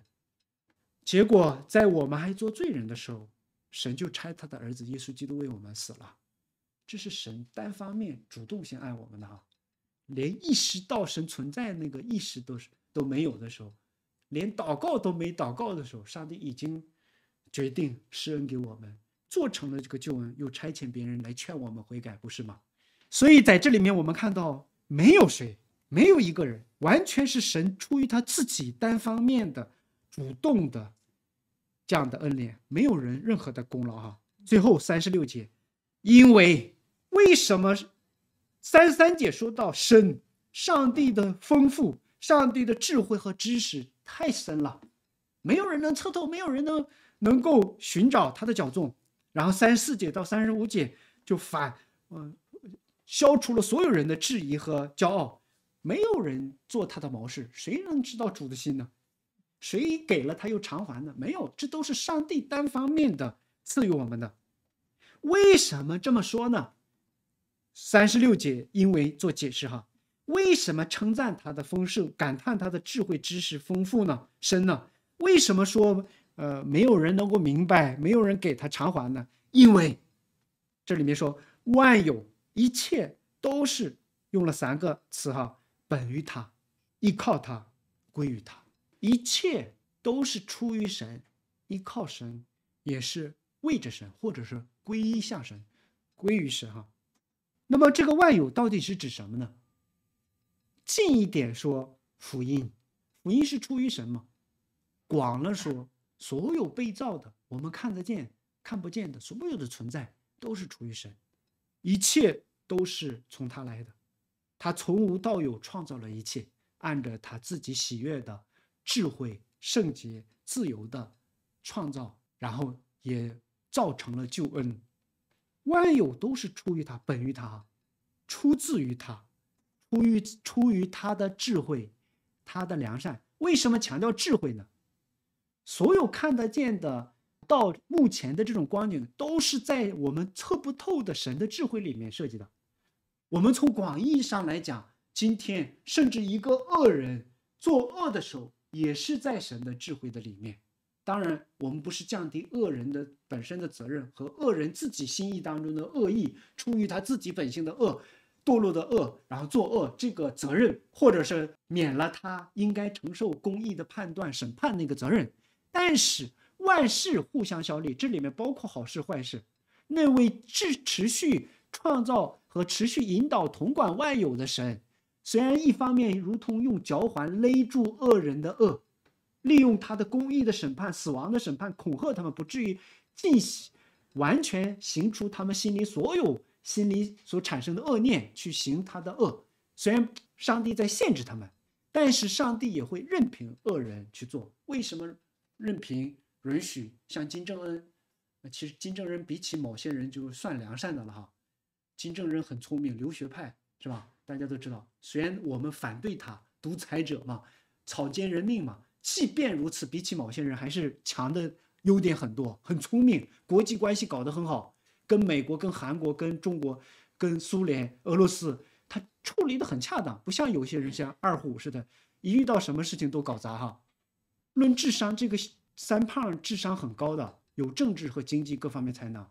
结果，在我们还做罪人的时候，神就差他的儿子耶稣基督为我们死了。这是神单方面主动先爱我们的啊，连意识到神存在那个意识都是都没有的时候，连祷告都没祷告的时候，上帝已经决定施恩给我们，做成了这个救恩，又差遣别人来劝我们悔改，不是吗？所以在这里面，我们看到没有谁，没有一个人，完全是神出于他自己单方面的。主动的这样的恩典，没有人任何的功劳哈。最后三十六节，因为为什么三十三节说到深，上帝的丰富，上帝的智慧和知识太深了，没有人能测透，没有人能能够寻找他的脚重。然后三十四节到三十五节就反，嗯，消除了所有人的质疑和骄傲，没有人做他的谋士，谁能知道主的心呢？谁给了他又偿还呢？没有，这都是上帝单方面的赐予我们的。为什么这么说呢？三十六节因为做解释哈。为什么称赞他的丰盛，感叹他的智慧知识丰富呢？深呢？为什么说呃没有人能够明白，没有人给他偿还呢？因为这里面说万有一切都是用了三个词哈：本于他，依靠他，归于他。一切都是出于神，依靠神，也是为着神，或者是归依向神，归于神哈。那么这个万有到底是指什么呢？近一点说，福音，福音是出于神吗？广了说，所有被造的，我们看得见、看不见的，所有的存在都是出于神，一切都是从他来的，他从无到有创造了一切，按着他自己喜悦的。智慧、圣洁、自由的创造，然后也造成了救恩，万有都是出于他，本于他，出自于他，出于出于他的智慧，他的良善。为什么强调智慧呢？所有看得见的，到目前的这种光景，都是在我们测不透的神的智慧里面设计的。我们从广义上来讲，今天甚至一个恶人作恶的时候。也是在神的智慧的里面，当然我们不是降低恶人的本身的责任和恶人自己心意当中的恶意，出于他自己本性的恶、堕落的恶，然后作恶这个责任，或者是免了他应该承受公义的判断、审判那个责任。但是万事互相效力，这里面包括好事、坏事。那位持持续创造和持续引导统管万有的神。虽然一方面如同用脚环勒住恶人的恶，利用他的公益的审判、死亡的审判恐吓他们，不至于尽完全行出他们心里所有心里所产生的恶念去行他的恶。虽然上帝在限制他们，但是上帝也会任凭恶人去做。为什么任凭允许？像金正恩，其实金正恩比起某些人就算良善的了哈。金正恩很聪明，留学派是吧？大家都知道，虽然我们反对他独裁者嘛，草菅人命嘛。即便如此，比起某些人还是强的，优点很多，很聪明，国际关系搞得很好，跟美国、跟韩国、跟中国、跟苏联、俄罗斯，他处理的很恰当，不像有些人像二虎似的，一遇到什么事情都搞砸哈。论智商，这个三胖智商很高的，有政治和经济各方面才能，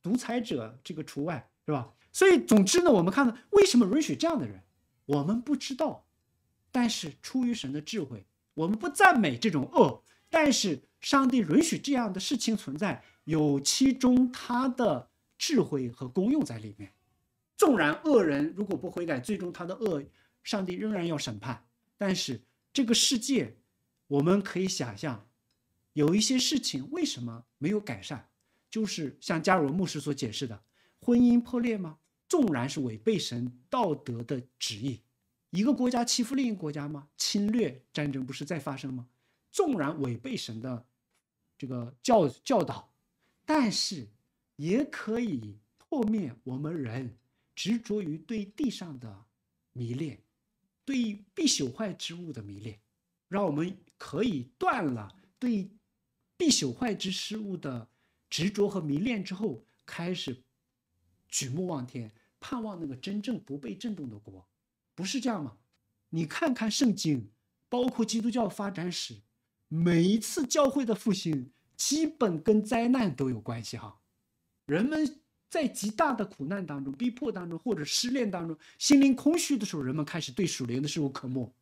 独裁者这个除外。是吧？所以总之呢，我们看到为什么允许这样的人，我们不知道。但是出于神的智慧，我们不赞美这种恶，但是上帝允许这样的事情存在，有其中他的智慧和功用在里面。纵然恶人如果不悔改，最终他的恶，上帝仍然要审判。但是这个世界，我们可以想象，有一些事情为什么没有改善，就是像加尔文牧师所解释的。婚姻破裂吗？纵然是违背神道德的旨意，一个国家欺负另一个国家吗？侵略战争不是在发生吗？纵然违背神的这个教教导，但是也可以破灭我们人执着于对地上的迷恋，对必朽坏之物的迷恋，让我们可以断了对必朽坏之事物的执着和迷恋之后，开始。举目望天，盼望那个真正不被震动的国，不是这样吗？你看看圣经，包括基督教发展史，每一次教会的复兴，基本跟灾难都有关系哈。人们在极大的苦难当中、逼迫当中或者失恋当中，心灵空虚的时候，人们开始对属灵的事物渴慕；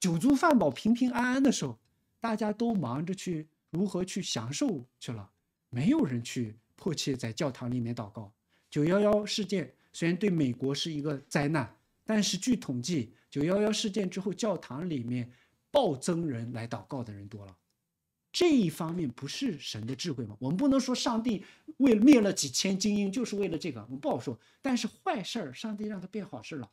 酒足饭饱、平平安安的时候，大家都忙着去如何去享受去了，没有人去迫切在教堂里面祷告。九幺幺事件虽然对美国是一个灾难，但是据统计，九幺幺事件之后，教堂里面暴增人来祷告的人多了。这一方面不是神的智慧吗？我们不能说上帝为灭了几千精英就是为了这个，我们不好说。但是坏事儿，上帝让他变好事了。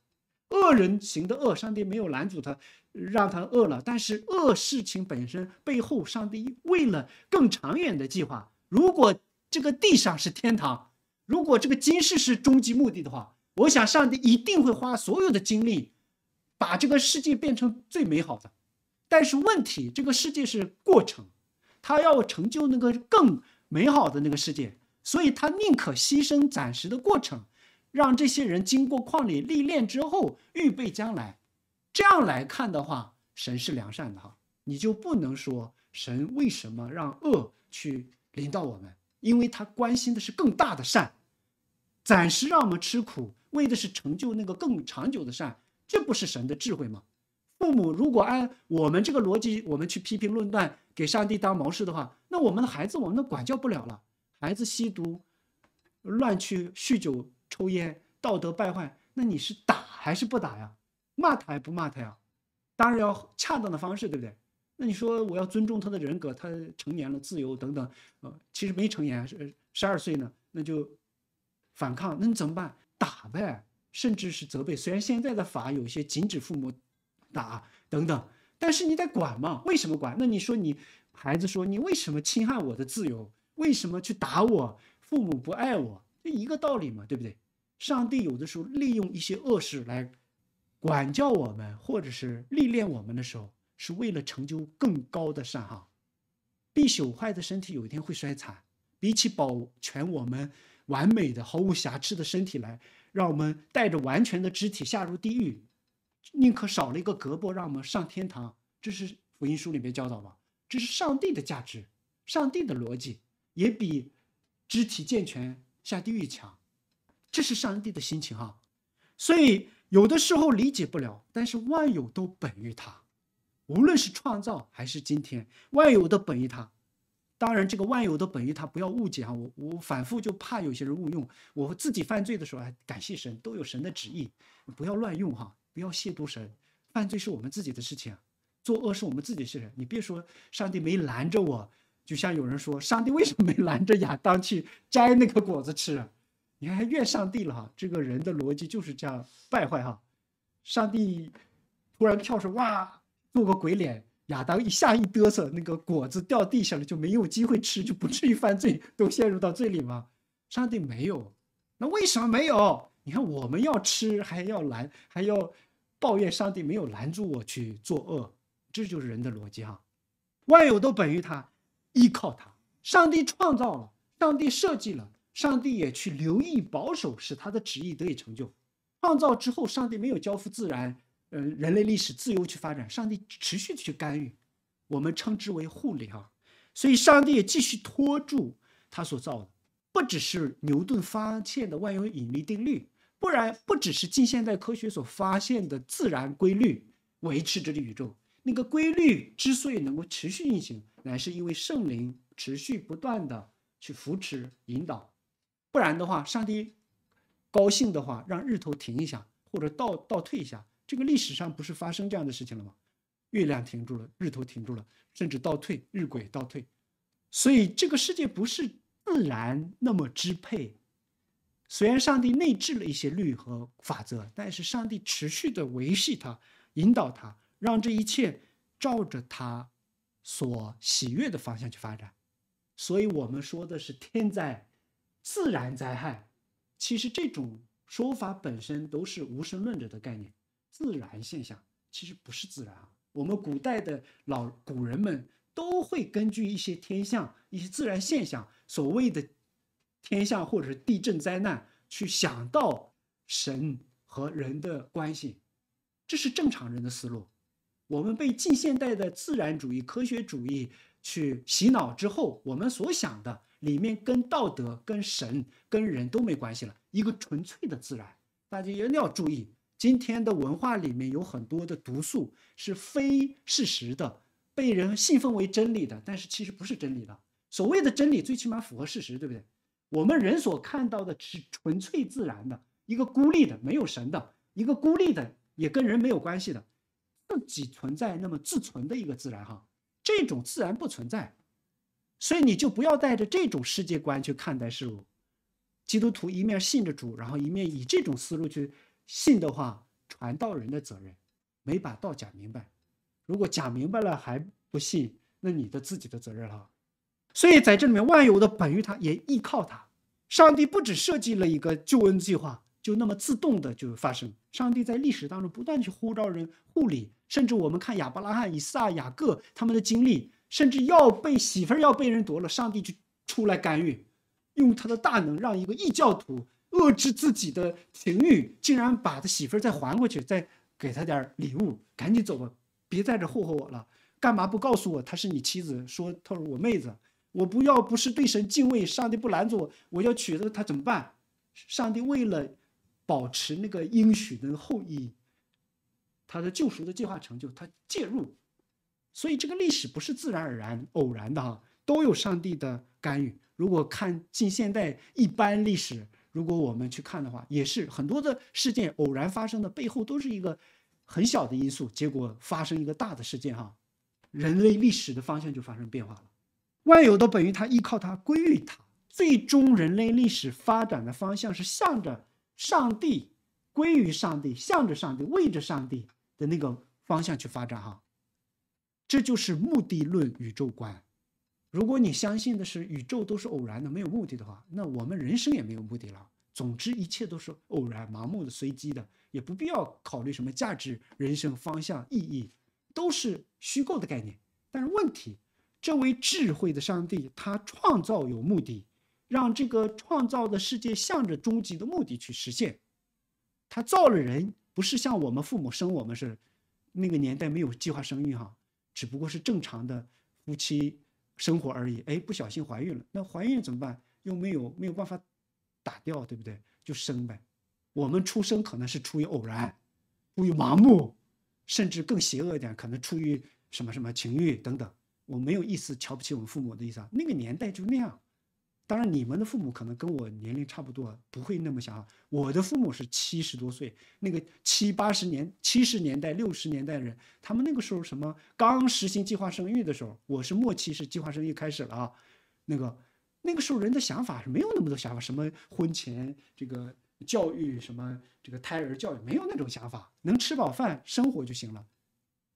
恶人行的恶，上帝没有拦阻他，让他恶了。但是恶事情本身背后，上帝为了更长远的计划，如果这个地上是天堂。如果这个今世是终极目的的话，我想上帝一定会花所有的精力，把这个世界变成最美好的。但是问题，这个世界是过程，他要成就那个更美好的那个世界，所以他宁可牺牲暂时的过程，让这些人经过旷野历练之后，预备将来。这样来看的话，神是良善的哈，你就不能说神为什么让恶去临到我们。因为他关心的是更大的善，暂时让我们吃苦，为的是成就那个更长久的善，这不是神的智慧吗？父母如果按我们这个逻辑，我们去批评论断，给上帝当谋士的话，那我们的孩子我们都管教不了了。孩子吸毒、乱去酗酒、抽烟，道德败坏，那你是打还是不打呀？骂他还不骂他呀？当然要恰当的方式，对不对？那你说我要尊重他的人格，他成年了，自由等等，呃，其实没成年，是十二岁呢，那就反抗，那你怎么办？打呗，甚至是责备。虽然现在的法有些禁止父母打等等，但是你得管嘛。为什么管？那你说你孩子说你为什么侵害我的自由？为什么去打我？父母不爱我，这一个道理嘛，对不对？上帝有的时候利用一些恶事来管教我们，或者是历练我们的时候。是为了成就更高的善哈，必朽坏的身体有一天会衰残，比起保全我们完美的、毫无瑕疵的身体来，让我们带着完全的肢体下入地狱，宁可少了一个胳膊，让我们上天堂。这是福音书里面教导嘛，这是上帝的价值，上帝的逻辑也比肢体健全下地狱强，这是上帝的心情哈。所以有的时候理解不了，但是万有都本于他。无论是创造还是今天万有的本意，它当然这个万有的本意，它不要误解啊！我我反复就怕有些人误用。我自己犯罪的时候，还感谢神，都有神的旨意，不要乱用哈，不要亵渎神。犯罪是我们自己的事情，作恶是我们自己的事。你别说上帝没拦着我，就像有人说上帝为什么没拦着亚当去摘那个果子吃？你还怨上帝了哈！这个人的逻辑就是这样败坏哈！上帝突然跳出哇！做个鬼脸，亚当一下一嘚瑟，那个果子掉地下了，就没有机会吃，就不至于犯罪，都陷入到这里吗？上帝没有，那为什么没有？你看，我们要吃还要拦，还要抱怨上帝没有拦住我去作恶，这就是人的逻辑哈。万有都本于他，依靠他。上帝创造了，上帝设计了，上帝也去留意保守，使他的旨意得以成就。创造之后，上帝没有交付自然。嗯，人类历史自由去发展，上帝持续的去干预，我们称之为互联，所以，上帝继续拖住他所造的，不只是牛顿发现的万有引力定律，不然不只是近现代科学所发现的自然规律维持着这宇宙。那个规律之所以能够持续运行，乃是因为圣灵持续不断的去扶持引导。不然的话，上帝高兴的话，让日头停一下，或者倒倒退一下。这个历史上不是发生这样的事情了吗？月亮停住了，日头停住了，甚至倒退，日轨倒退。所以这个世界不是自然那么支配。虽然上帝内置了一些律和法则，但是上帝持续的维系它，引导它，让这一切照着他所喜悦的方向去发展。所以，我们说的是天灾、自然灾害，其实这种说法本身都是无神论者的概念。自然现象其实不是自然啊！我们古代的老古人们都会根据一些天象、一些自然现象，所谓的天象或者是地震灾难，去想到神和人的关系，这是正常人的思路。我们被近现代的自然主义、科学主义去洗脑之后，我们所想的里面跟道德、跟神、跟人都没关系了，一个纯粹的自然，大家一定要注意。今天的文化里面有很多的毒素，是非事实的，被人信奉为真理的，但是其实不是真理的。所谓的真理，最起码符合事实，对不对？我们人所看到的是纯粹自然的一个孤立的，没有神的，一个孤立的，也跟人没有关系的，自己存在那么自存的一个自然哈。这种自然不存在，所以你就不要带着这种世界观去看待事物。基督徒一面信着主，然后一面以这种思路去。信的话，传道人的责任，没把道讲明白。如果讲明白了还不信，那你的自己的责任了。所以在这里面，万有的本于他，也依靠他。上帝不只设计了一个救恩计划，就那么自动的就发生。上帝在历史当中不断去呼召人、护理，甚至我们看亚伯拉罕、以撒、雅各他们的经历，甚至要被媳妇儿要被人夺了，上帝就出来干预，用他的大能让一个异教徒。遏制自己的情欲，竟然把他媳妇儿再还过去，再给他点礼物，赶紧走吧，别在这霍霍我了。干嘛不告诉我他是你妻子？说他说我妹子，我不要不是对神敬畏，上帝不拦着我，我要娶了她怎么办？上帝为了保持那个应许的后裔，他的救赎的计划成就，他介入，所以这个历史不是自然而然偶然的哈，都有上帝的干预。如果看近现代一般历史，如果我们去看的话，也是很多的事件偶然发生的背后都是一个很小的因素，结果发生一个大的事件哈。人类历史的方向就发生变化了。万有的本源，它依靠它归于它，最终人类历史发展的方向是向着上帝归于上帝，向着上帝为着上帝的那个方向去发展哈。这就是目的论宇宙观。如果你相信的是宇宙都是偶然的，没有目的的话，那我们人生也没有目的了。总之，一切都是偶然、盲目的、随机的，也不必要考虑什么价值、人生方向、意义，都是虚构的概念。但是问题，这位智慧的上帝他创造有目的，让这个创造的世界向着终极的目的去实现。他造了人，不是像我们父母生我们是，那个年代没有计划生育哈，只不过是正常的夫妻。生活而已，哎，不小心怀孕了，那怀孕怎么办？又没有没有办法打掉，对不对？就生呗。我们出生可能是出于偶然，出于盲目，甚至更邪恶一点，可能出于什么什么情欲等等。我没有意思瞧不起我们父母的意思啊，那个年代就那样。当然，你们的父母可能跟我年龄差不多，不会那么想。我的父母是七十多岁，那个七八十年、七十年代、六十年代的人，他们那个时候什么刚实行计划生育的时候，我是末期，是计划生育开始了啊。那个那个时候人的想法是没有那么多想法，什么婚前这个教育，什么这个胎儿教育，没有那种想法，能吃饱饭生活就行了。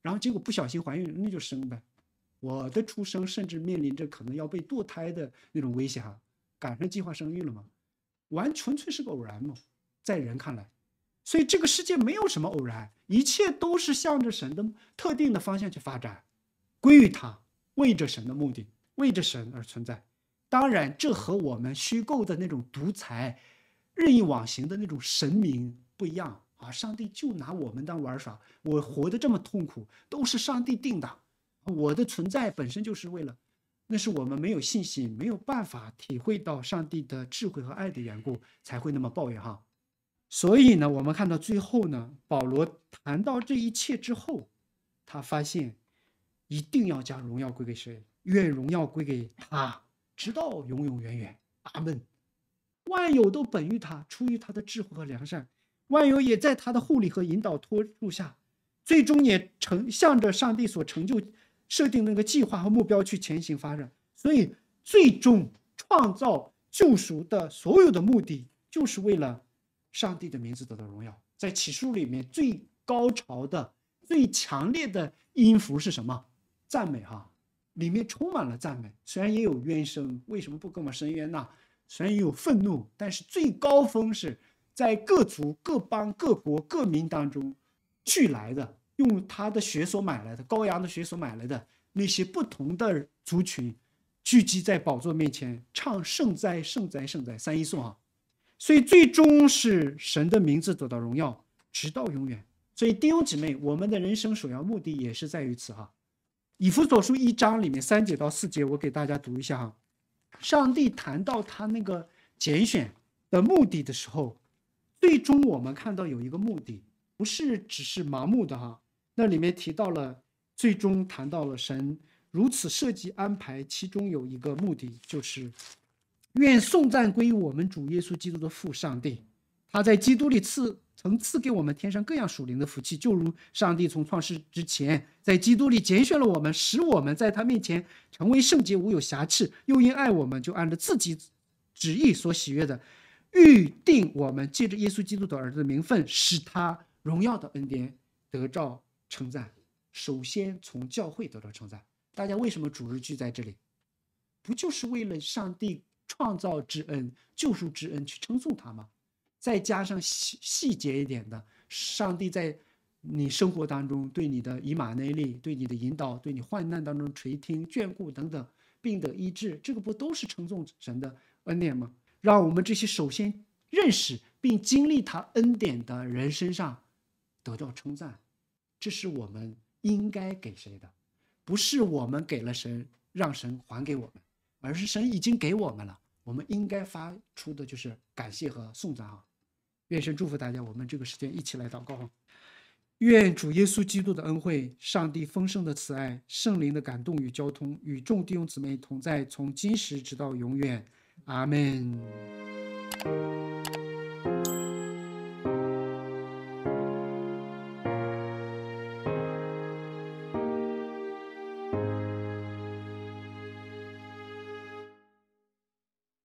然后结果不小心怀孕，那就生呗。我的出生甚至面临着可能要被堕胎的那种危险，哈，赶上计划生育了嘛？完，纯粹是个偶然嘛，在人看来，所以这个世界没有什么偶然，一切都是向着神的特定的方向去发展，归于他，为着神的目的，为着神而存在。当然，这和我们虚构的那种独裁、任意妄行的那种神明不一样啊！上帝就拿我们当玩耍，我活得这么痛苦，都是上帝定的。我的存在本身就是为了，那是我们没有信心、没有办法体会到上帝的智慧和爱的缘故，才会那么抱怨哈。所以呢，我们看到最后呢，保罗谈到这一切之后，他发现一定要将荣耀归给谁？愿荣耀归给他，直到永永远远。阿门。万有都本于他，出于他的智慧和良善，万有也在他的护理和引导托住下，最终也成向着上帝所成就。设定那个计划和目标去前行发展，所以最终创造救赎的所有的目的，就是为了上帝的名字得到荣耀。在启示里面，最高潮的、最强烈的音符是什么？赞美哈！里面充满了赞美，虽然也有冤声，为什么不跟我们伸冤呢？虽然也有愤怒，但是最高峰是在各族、各邦、各国、各民当中聚来的。用他的血所买来的，羔羊的血所买来的，那些不同的族群聚集在宝座面前，唱圣哉圣哉圣哉三一颂啊！所以最终是神的名字得到荣耀，直到永远。所以弟兄姐妹，我们的人生首要目的也是在于此哈。以弗所书一章里面三节到四节，我给大家读一下哈。上帝谈到他那个拣选的目的的时候，最终我们看到有一个目的，不是只是盲目的哈。那里面提到了，最终谈到了神如此设计安排，其中有一个目的，就是愿颂赞归于我们主耶稣基督的父上帝，他在基督里赐，曾赐给我们天上各样属灵的福气，就如上帝从创世之前，在基督里拣选了我们，使我们在他面前成为圣洁无有瑕疵，又因爱我们就按照自己旨意所喜悦的，预定我们借着耶稣基督的儿子的名分，使他荣耀的恩典得照。称赞，首先从教会得到称赞。大家为什么主日聚在这里？不就是为了上帝创造之恩、救赎之恩去称颂他吗？再加上细细节一点的，上帝在你生活当中对你的以马内利、对你的引导、对你患难当中垂听眷顾等等，病得医治，这个不都是称颂神的恩典吗？让我们这些首先认识并经历他恩典的人身上得到称赞。这是我们应该给谁的，不是我们给了神，让神还给我们，而是神已经给我们了，我们应该发出的就是感谢和颂赞啊！愿神祝福大家，我们这个时间一起来祷告愿主耶稣基督的恩惠、上帝丰盛的慈爱、圣灵的感动与交通，与众弟兄姊妹同在，从今时直到永远。阿门。